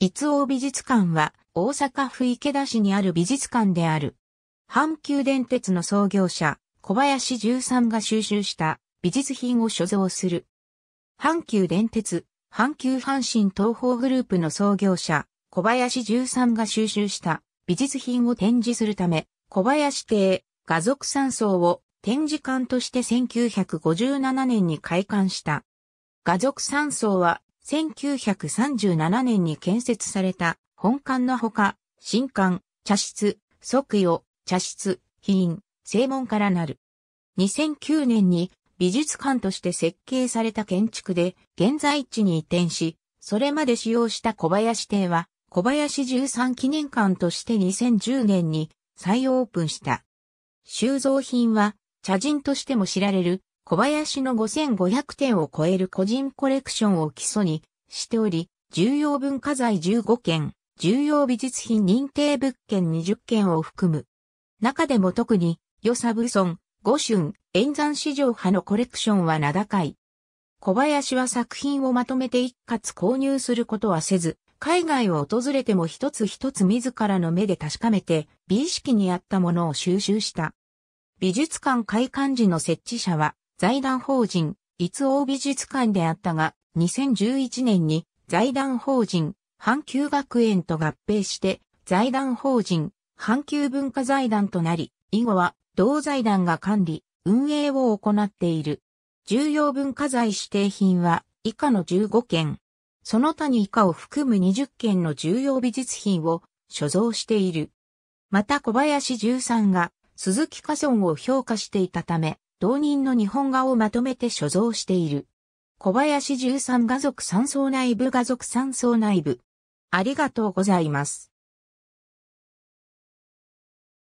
伊津王美術館は大阪府池田市にある美術館である。阪急電鉄の創業者、小林十三が収集した美術品を所蔵する。阪急電鉄、阪急阪神東宝グループの創業者、小林十三が収集した美術品を展示するため、小林邸、画族山荘を展示館として1957年に開館した。画族山荘は1937年に建設された本館のほか、新館、茶室、即用、茶室、品、正門からなる。2009年に美術館として設計された建築で現在地に移転し、それまで使用した小林邸は小林13記念館として2010年に再オープンした。収蔵品は茶人としても知られる小林の5500点を超える個人コレクションを基礎にしており、重要文化財15件、重要美術品認定物件20件を含む。中でも特に、与サブソン、五春、演山市場派のコレクションは名高い。小林は作品をまとめて一括購入することはせず、海外を訪れても一つ一つ自らの目で確かめて、美意識に合ったものを収集した。美術館開館時の設置者は、財団法人、立王美術館であったが、2011年に財団法人、阪急学園と合併して、財団法人、阪急文化財団となり、以後は同財団が管理、運営を行っている。重要文化財指定品は以下の15件。その他に以下を含む20件の重要美術品を所蔵している。また小林十三が鈴木家村を評価していたため、同人の日本画をまとめて所蔵している。小林十三画族三層内部画族三層内部。ありがとうございます。